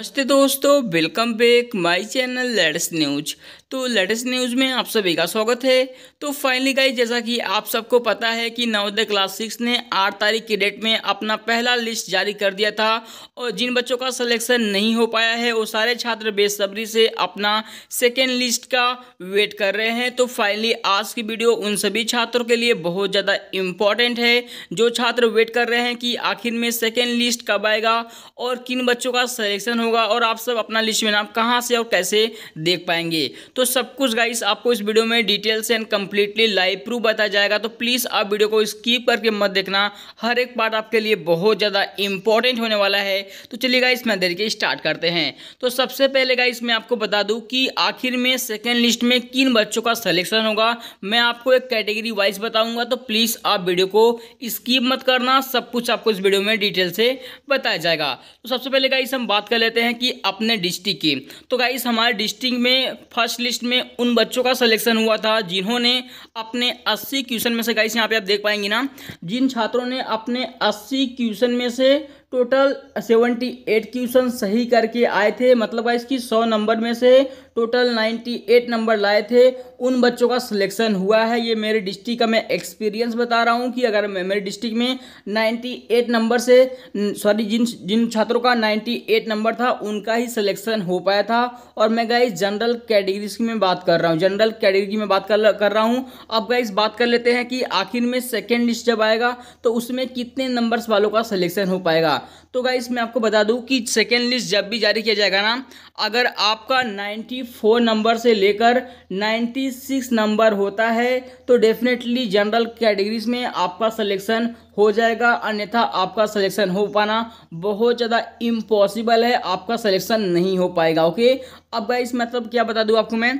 नमस्ते दोस्तों welcome back my channel let's news तो लेटेस्ट न्यूज़ में आप सभी का स्वागत है तो फाइनली गाइस जैसा कि आप सबको पता है कि नवोदय क्लास सिक्स ने आठ तारीख की डेट में अपना पहला लिस्ट जारी कर दिया था और जिन बच्चों का सिलेक्शन नहीं हो पाया है वो सारे छात्र बेसब्री से अपना सेकेंड लिस्ट का वेट कर रहे हैं तो फाइनली आज की वीडियो उन सभी छात्रों के लिए बहुत ज़्यादा इम्पॉर्टेंट है जो छात्र वेट कर रहे हैं कि आखिर में सेकेंड लिस्ट कब आएगा और किन बच्चों का सिलेक्शन होगा और आप सब अपना लिस्ट में नाम कहाँ से और कैसे देख पाएंगे तो तो सब कुछ गाइस आपको इस वीडियो में details and completely live proof बताया जाएगा तो प्लीज़ आप वीडियो को स्कीप करके मत देखना हर एक पार्ट आपके लिए बहुत ज़्यादा इंपॉर्टेंट होने वाला है तो चलिए गाइस मैं देर के स्टार्ट करते हैं तो सबसे पहले गाइस मैं आपको बता दूं कि आखिर में सेकेंड लिस्ट में किन बच्चों का सलेक्शन होगा मैं आपको एक कैटेगरी वाइज बताऊंगा तो प्लीज़ आप वीडियो को स्कीप मत करना सब कुछ आपको इस वीडियो में डिटेल से बताया जाएगा तो सबसे पहले गाइस हम बात कर लेते हैं कि अपने डिस्ट्रिक्ट की तो गाइस हमारे डिस्ट्रिक्ट में फर्स्ट लिस्ट में उन बच्चों का सिलेक्शन हुआ था जिन्होंने अपने 80 क्वेश्चन में से गाइस यहाँ पे आप देख पाएंगे ना जिन छात्रों ने अपने 80 क्वेश्चन में से टोटल सेवेंटी एट क्वेश्चन सही करके आए थे मतलब गाइस की सौ नंबर में से टोटल नाइन्टी एट नंबर लाए थे उन बच्चों का सिलेक्शन हुआ है ये मेरे डिस्ट्रिक्ट का मैं एक्सपीरियंस बता रहा हूँ कि अगर मेरे डिस्ट्रिक्ट में नाइन्टी एट नंबर से सॉरी जिन जिन छात्रों का नाइन्टी एट नंबर था उनका ही सिलेक्शन हो पाया था और मैं गाइस जनरल कैटेगरीज की मैं बात कर रहा हूँ जनरल कैटेगरी में बात कर, कर रहा हूँ अब गाइस बात कर लेते हैं कि आखिर में सेकेंड लिस्ट जब आएगा तो उसमें कितने नंबर्स वालों का सिलेक्शन हो पाएगा तो गाइस मैं आपको बता दूं कि सेकेंड लिस्ट जब भी जारी किया जाएगा ना अगर आपका 94 नंबर से लेकर 96 नंबर होता है तो डेफिनेटली जनरल कैटेगरीज में आपका सिलेक्शन हो जाएगा अन्यथा आपका सिलेक्शन हो पाना बहुत ज़्यादा इम्पॉसिबल है आपका सिलेक्शन नहीं हो पाएगा ओके अब गाइस मतलब क्या बता दूँ आपको मैं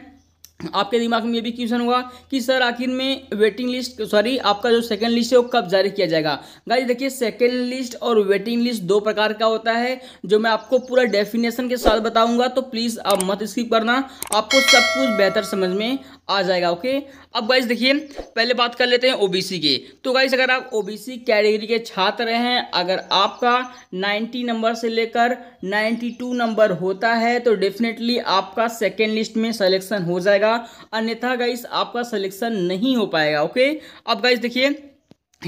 आपके दिमाग में ये भी क्वेश्चन होगा कि सर आखिर में वेटिंग लिस्ट सॉरी आपका जो सेकंड लिस्ट है वो कब जारी किया जाएगा गाइस देखिए सेकंड लिस्ट और वेटिंग लिस्ट दो प्रकार का होता है जो मैं आपको पूरा डेफिनेशन के साथ बताऊंगा तो प्लीज़ आप मत स्किप करना आपको सब कुछ बेहतर समझ में आ जाएगा ओके अब गाइज देखिए पहले बात कर लेते हैं ओबीसी के तो गाइज अगर आप ओबीसी कैटेगरी के छात्र हैं अगर आपका 90 नंबर से लेकर 92 नंबर होता है तो डेफिनेटली आपका सेकेंड लिस्ट में सिलेक्शन हो जाएगा अन्यथा गाइज आपका सिलेक्शन नहीं हो पाएगा ओके अब गाइज देखिए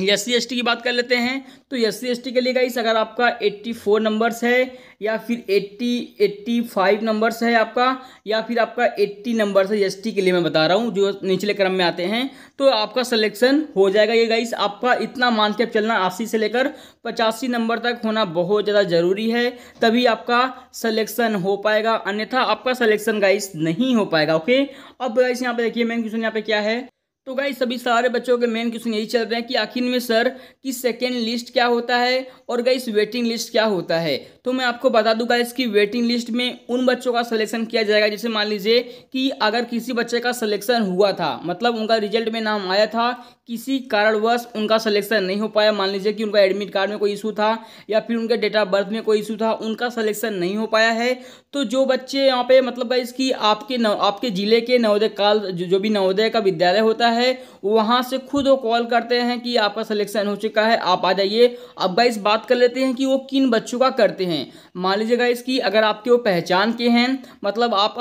एस सी एस टी की बात कर लेते हैं तो एस सी एस टी के लिए गाइस अगर आपका एट्टी फोर नंबर्स है या फिर एट्टी एट्टी फाइव नंबर्स है आपका या फिर आपका एट्टी नंबर्स है एस टी के लिए मैं बता रहा हूँ जो निचले क्रम में आते हैं तो आपका सिलेक्शन हो जाएगा ये गाइस आपका इतना मान के चलना अस्सी से लेकर पचासी नंबर तक होना बहुत ज़्यादा ज़रूरी है तभी आपका सलेक्शन हो पाएगा अन्यथा आपका सलेक्शन गाइस नहीं हो पाएगा ओके अब गाइस यहाँ पर देखिए मेन क्वेश्चन यहाँ पर क्या है तो गाई सभी सारे बच्चों के मेन क्वेश्चन यही चल रहे हैं कि आखिर में सर कि सेकेंड लिस्ट क्या होता है और गाइस वेटिंग लिस्ट क्या होता है तो मैं आपको बता दूंगा इसकी वेटिंग लिस्ट में उन बच्चों का सिलेक्शन किया जाएगा जैसे मान लीजिए कि अगर किसी बच्चे का सिलेक्शन हुआ था मतलब उनका रिजल्ट में नाम आया था किसी कारणवश उनका सलेक्शन नहीं हो पाया मान लीजिए कि उनका एडमिट कार्ड में कोई इशू था या फिर उनके डेट ऑफ बर्थ में कोई इशू था उनका सलेक्शन नहीं हो पाया है तो जो बच्चे यहाँ पे मतलब गाइस की आपके आपके ज़िले के नवोदय काल जो भी नवोदय का विद्यालय होता है है वहाँ से खुद वो कॉल करते हैं कि आपका सिलेक्शन हो चुका है आप आ जाइए अब गाइस बात कर लेते हैं कि वो किन बच्चों का करते हैं मान लीजिए गाइस कि अगर आपके वो पहचान के हैं मतलब आप,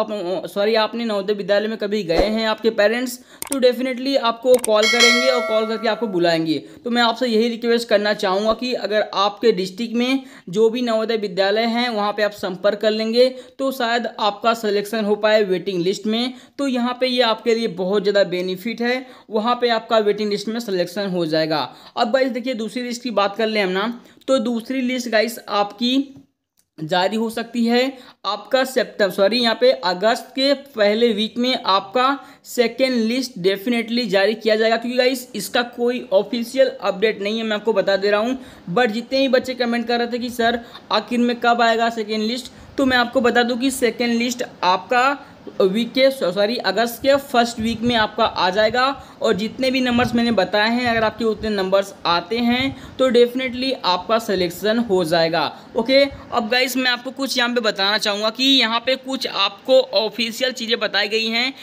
सॉरी आपने नवोदय विद्यालय में कभी गए हैं आपके पेरेंट्स तो डेफिनेटली आपको कॉल करेंगे और कॉल करके आपको बुलाएंगे तो मैं आपसे यही रिक्वेस्ट करना चाहूँगा कि अगर आपके डिस्ट्रिक्ट में जो भी नवोदय विद्यालय हैं वहाँ पर आप संपर्क कर लेंगे तो शायद आपका सलेक्शन हो पाए वेटिंग लिस्ट में तो यहाँ पर ये यह आपके लिए बहुत ज़्यादा बेनिफिट है वहाँ पे आपका वेटिंग लिस्ट में सिलेक्शन हो जाएगा अब गाइस देखिए दूसरी लिस्ट की बात कर ले हम ना तो दूसरी लिस्ट गाइस आपकी जारी हो सकती है आपका सेप्टेम्बर सॉरी यहाँ पे अगस्त के पहले वीक में आपका सेकेंड लिस्ट डेफिनेटली जारी किया जाएगा क्योंकि गाइस इसका कोई ऑफिशियल अपडेट नहीं है मैं आपको बता दे रहा हूँ बट जितने ही बच्चे कमेंट कर रहे थे कि सर आखिर में कब आएगा सेकेंड लिस्ट तो मैं आपको बता दूं कि सेकेंड लिस्ट आपका वीक के सॉरी अगस्त के फर्स्ट वीक में आपका आ जाएगा और जितने भी नंबर्स मैंने बताए हैं अगर आपके उतने नंबर्स आते हैं तो डेफिनेटली आपका सिलेक्शन हो जाएगा ओके अब गाइस मैं आपको कुछ यहाँ पे बताना चाहूँगा कि यहाँ पे कुछ आपको ऑफिशियल चीज़ें बताई गई हैं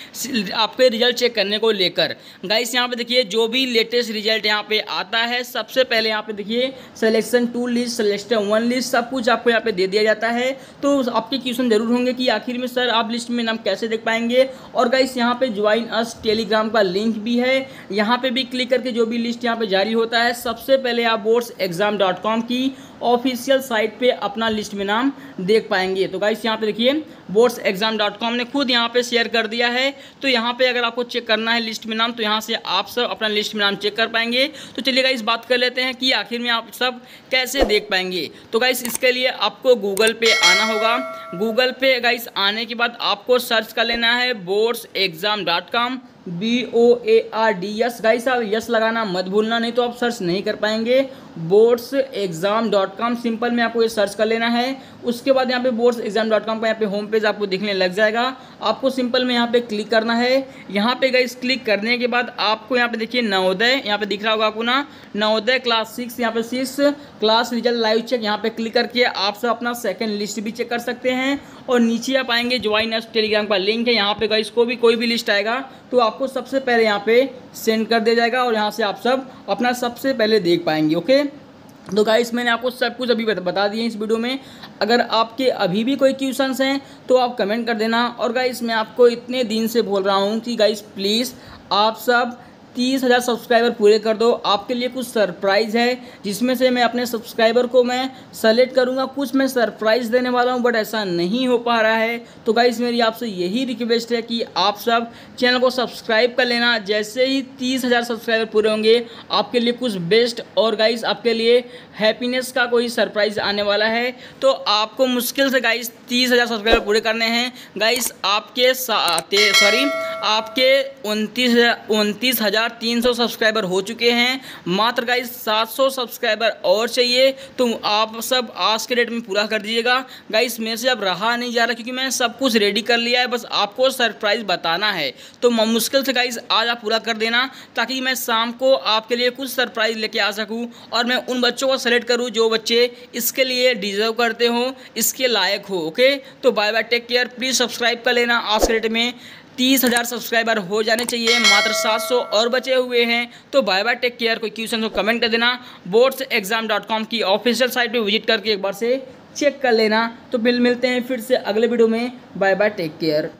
आपके रिजल्ट चेक करने को लेकर गाइस यहाँ पे देखिए जो भी लेटेस्ट रिजल्ट यहाँ पे आता है सबसे पहले यहाँ पे देखिए selection two list selection one list सब कुछ आपको यहाँ पे दे दिया जाता है तो आपके क्वेश्चन जरूर होंगे कि आखिर में सर आप लिस्ट में नाम कैसे देख पाएंगे और गाइस यहाँ पे ज्वाइन अस टेलीग्राम का लिंक भी है है यहाँ पे भी क्लिक करके जो भी लिस्ट यहाँ पे जारी होता है सबसे पहले आप बोर्ड्स एग्जाम डॉट कॉम की ऑफिशियल साइट पे अपना लिस्ट में नाम देख पाएंगे तो गाइस यहाँ पे देखिए बोर्ड्स एग्जाम डॉट कॉम ने खुद यहाँ पे शेयर कर दिया है तो यहाँ पे अगर आपको चेक करना है लिस्ट में नाम तो यहाँ से आप सब अपना लिस्ट में नाम चेक कर पाएंगे तो चलिए गाइस बात कर लेते हैं कि आखिर में आप सब कैसे देख पाएंगे तो गाइस इसके लिए आपको गूगल पे आना होगा गूगल पे गाइस आने के बाद आपको सर्च कर लेना है boards exam dot com B O A R D S guys आप यस लगाना मत भूलना नहीं तो आप सर्च नहीं कर पाएंगे boards exam dot com simple में आपको ये सर्च कर लेना है उसके बाद यहाँ पे बोर्ड्स एग्जाम डॉट कॉम का यहाँ पे होम पेज आपको दिखने लग जाएगा आपको सिंपल में यहाँ पे क्लिक करना है यहाँ पे गाइस क्लिक करने के बाद आपको यहाँ पे देखिए नवोदय यहाँ पे दिख रहा होगा आपको ना नवोदय क्लास सिक्स यहाँ पे six class result live check यहाँ पे क्लिक करके आप सब अपना सेकेंड लिस्ट भी चेक कर सकते हैं और नीचे आप आएंगे ज्वाइन एस टेलीग्राम का लिंक है यहाँ पे गाइस को भी कोई भी लिस्ट आएगा तो आप आपको सबसे पहले यहाँ पे सेंड कर दिया जाएगा और यहाँ से आप सब अपना सबसे पहले देख पाएंगे ओके तो गाइस मैंने आपको सब कुछ अभी बता दिया इस वीडियो में अगर आपके अभी भी कोई क्वेश्चंस हैं तो आप कमेंट कर देना और गाइस मैं आपको इतने दिन से बोल रहा हूँ कि गाइस प्लीज़ आप सब तीस हज़ार सब्सक्राइबर पूरे कर दो आपके लिए कुछ सरप्राइज़ है जिसमें से मैं अपने सब्सक्राइबर को मैं सेलेक्ट करूँगा कुछ मैं सरप्राइज़ देने वाला हूँ बट ऐसा नहीं हो पा रहा है तो गाइज़ मेरी आपसे यही रिक्वेस्ट है कि आप सब चैनल को सब्सक्राइब कर लेना जैसे ही तीस हज़ार सब्सक्राइबर पूरे होंगे आपके लिए कुछ बेस्ट और गाइज़ आपके लिए हैप्पीनेस का कोई सरप्राइज़ आने वाला है तो आपको मुश्किल से गाइज़ तीस हज़ार सब्सक्राइबर पूरे करने हैं गाइज़ आपके सॉरी आपके उनतीस उनतीस हज़ार तीन सौ सब्सक्राइबर हो चुके हैं मात्र गाइज सात सौ सब्सक्राइबर और चाहिए तो आप सब आज के डेट में पूरा कर दीजिएगा गाइस मेरे से अब रहा नहीं जा रहा क्योंकि मैंने सब कुछ रेडी कर लिया है बस आपको सरप्राइज़ बताना है तो मुश्किल से गाइस आज आप पूरा कर देना ताकि मैं शाम को आपके लिए कुछ सरप्राइज़ लेके आ सकूँ और मैं उन बच्चों को सेलेक्ट करूँ जो बच्चे इसके लिए डिजर्व करते हों इसके लायक हो ओके तो bye bye take care please subscribe कर लेना आज के डेट में तीस हज़ार सब्सक्राइबर हो जाने चाहिए मात्र सात सौ और बचे हुए हैं तो बाय बाय टेक केयर कोई क्वेश्चन को कमेंट कर देना बोर्ड्स एग्जाम डॉट कॉम की ऑफिशियल साइट पर विजिट करके एक बार से चेक कर लेना तो बिल मिलते हैं फिर से अगले वीडियो में बाय बाय टेक केयर